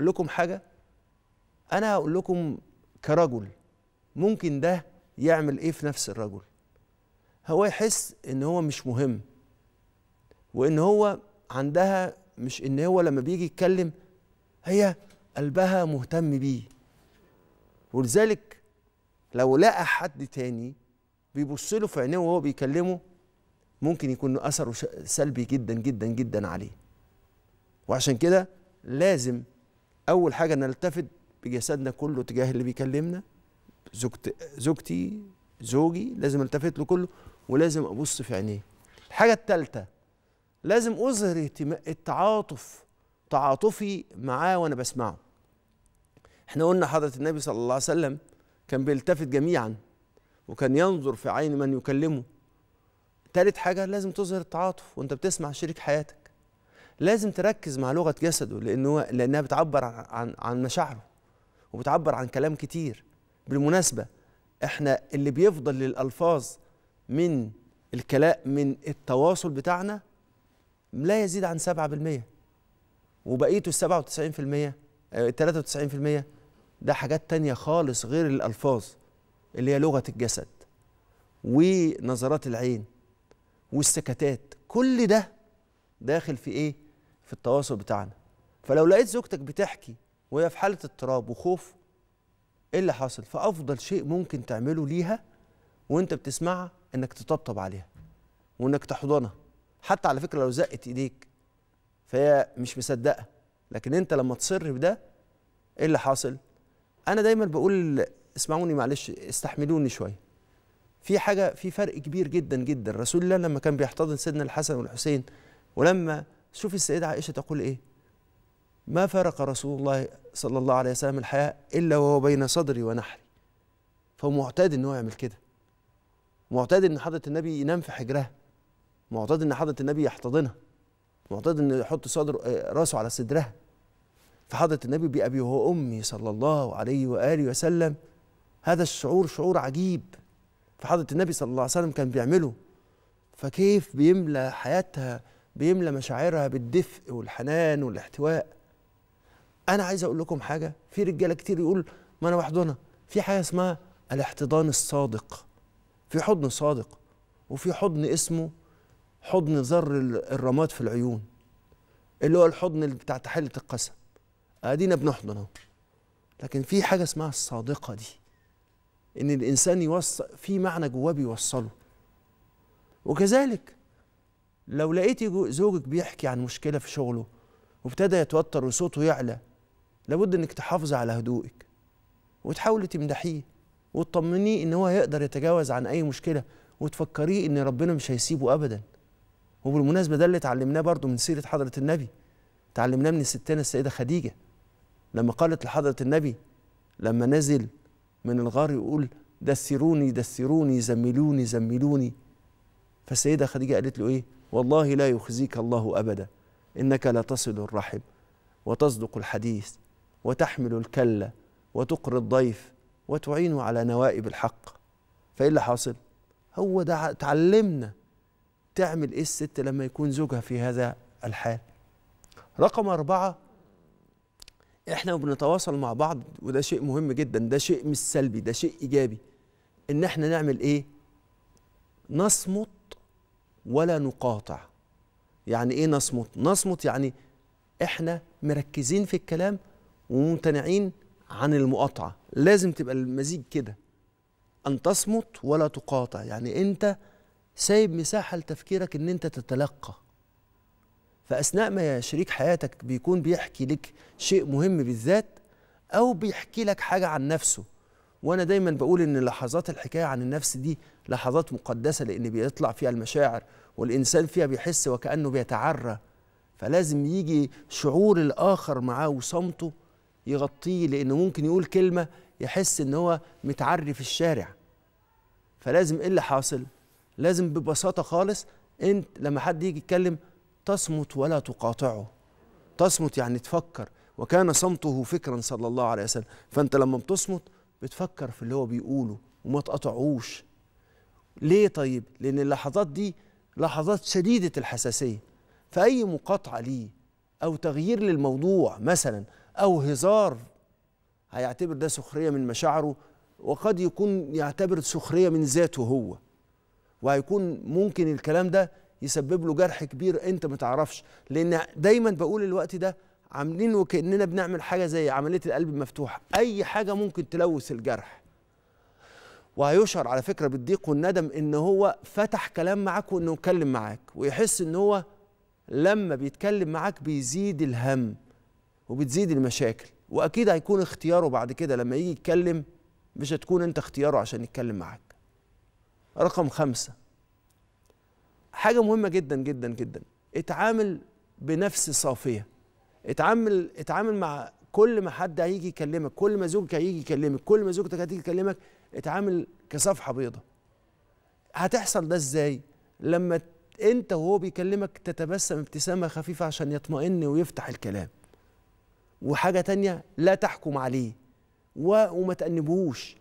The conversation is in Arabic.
أقول لكم حاجة أنا هقول لكم كرجل ممكن ده يعمل إيه في نفس الرجل هو يحس إن هو مش مهم وإن هو عندها مش إن هو لما بيجي يتكلم هي قلبها مهتم بيه ولذلك لو لقى حد تاني بيبص له في عينيه وهو بيكلمه ممكن يكون اثره سلبي جدا جدا جدا عليه وعشان كده لازم اول حاجه نلتفت بجسدنا كله تجاه اللي بيكلمنا زوجت زوجتي زوجي لازم التفت له كله ولازم ابص في عينيه الحاجه الثالثه لازم اظهر التعاطف تعاطفي معاه وانا بسمعه احنا قلنا حضره النبي صلى الله عليه وسلم كان بيلتفت جميعا وكان ينظر في عين من يكلمه ثالث حاجه لازم تظهر التعاطف وانت بتسمع شريك حياتك لازم تركز مع لغه جسده لانه لانها بتعبر عن عن مشاعره وبتعبر عن كلام كتير بالمناسبه احنا اللي بيفضل للالفاظ من الكلام من التواصل بتاعنا لا يزيد عن 7% وبقيته ال 97% ال 93% ده حاجات تانية خالص غير الألفاظ اللي هي لغة الجسد ونظرات العين والسكتات كل ده داخل في ايه؟ في التواصل بتاعنا فلو لقيت زوجتك بتحكي وهي في حاله اضطراب وخوف ايه اللي حاصل فافضل شيء ممكن تعمله ليها وانت بتسمعها انك تطبطب عليها وانك تحضنها حتى على فكره لو زقت ايديك فهي مش مصدقه لكن انت لما تصر بده ايه اللي حاصل انا دايما بقول اسمعوني معلش استحملوني شويه في حاجه في فرق كبير جدا جدا رسول الله لما كان بيحتضن سيدنا الحسن والحسين ولما شوف السيدة عائشة تقول إيه ما فارق رسول الله صلى الله عليه وسلم الحياة إلا وهو بين صدري ونحري فهو معتاد إن هو يعمل كده معتاد إن حضرة النبي ينام في حجرها معتاد إن حضرة النبي يحتضنها معتاد إنه يحط صدر آه، راسه على صدرها فحضرة النبي بأبي وهو أمي صلى الله عليه وآله وسلم هذا الشعور شعور عجيب فحضرة النبي صلى الله عليه وسلم كان بيعمله فكيف بيملى حياتها بيملى مشاعرها بالدفء والحنان والاحتواء انا عايز اقول لكم حاجه في رجاله كتير يقول ما انا وحدنا في حاجه اسمها الاحتضان الصادق في حضن صادق وفي حضن اسمه حضن ذر الرماد في العيون اللي هو الحضن اللي بتاع تحله القسم ادينا بنحضن اهو لكن في حاجه اسمها الصادقه دي ان الانسان يوصل في معنى جواه بيوصله وكذلك لو لقيتي زوجك بيحكي عن مشكله في شغله وابتدى يتوتر وصوته يعلى لابد انك تحافظي على هدوئك وتحاولي تمدحيه وتطمنيه ان هو هيقدر يتجاوز عن اي مشكله وتفكريه ان ربنا مش هيسيبه ابدا وبالمناسبه ده اللي اتعلمناه برضه من سيره حضره النبي اتعلمناه من ستنا السيده خديجه لما قالت لحضره النبي لما نزل من الغار يقول دسروني دسروني زملوني زملوني فالسيده خديجه قالت له ايه والله لا يخزيك الله أبدا إنك لتصل الرحم وتصدق الحديث وتحمل الكلة وتقر الضيف وتعين على نوائب الحق فإيه اللي حاصل؟ هو ده تعلمنا تعمل إيه الست لما يكون زوجها في هذا الحال رقم أربعة إحنا بنتواصل مع بعض وده شيء مهم جدا ده شيء مش سلبي ده شيء إيجابي إن إحنا نعمل إيه؟ نصمت ولا نقاطع يعني ايه نصمت نصمت يعني احنا مركزين في الكلام وممتنعين عن المقاطعه لازم تبقى المزيج كده ان تصمت ولا تقاطع يعني انت سايب مساحه لتفكيرك ان انت تتلقى فاثناء ما شريك حياتك بيكون بيحكي لك شيء مهم بالذات او بيحكي لك حاجه عن نفسه وانا دايما بقول ان لحظات الحكايه عن النفس دي لحظات مقدسه لان بيطلع فيها المشاعر والانسان فيها بيحس وكانه بيتعرى فلازم يجي شعور الاخر معاه وصمته يغطيه لانه ممكن يقول كلمه يحس ان هو متعري في الشارع فلازم ايه اللي حاصل لازم ببساطه خالص انت لما حد يجي يتكلم تصمت ولا تقاطعه تصمت يعني تفكر وكان صمته فكرا صلى الله عليه وسلم فانت لما بتصمت بتفكر في اللي هو بيقوله وما تقطعوش ليه طيب لان اللحظات دي لحظات شديده الحساسيه فاي مقاطعه ليه او تغيير للموضوع مثلا او هزار هيعتبر ده سخريه من مشاعره وقد يكون يعتبر سخريه من ذاته هو وهيكون ممكن الكلام ده يسبب له جرح كبير انت ما تعرفش لان دايما بقول الوقت ده عاملين وكاننا بنعمل حاجه زي عمليه القلب المفتوح اي حاجه ممكن تلوث الجرح وهيشعر على فكره بالضيق والندم ان هو فتح كلام معاك وانه اتكلم معاك ويحس ان هو لما بيتكلم معاك بيزيد الهم وبتزيد المشاكل واكيد هيكون اختياره بعد كده لما يجي يتكلم مش هتكون انت اختياره عشان يتكلم معاك رقم خمسة حاجة مهمة جدا جدا جدا اتعامل بنفس صافية اتعامل اتعامل مع كل ما حد هيجي يكلمك كل ما زوجك هيجي يكلمك كل ما زوجتك هتيجي تكلمك اتعامل كصفحه بيضة هتحصل ده ازاي لما انت وهو بيكلمك تتبسم ابتسامه خفيفه عشان يطمئن ويفتح الكلام وحاجه تانية لا تحكم عليه وما تأنبهوش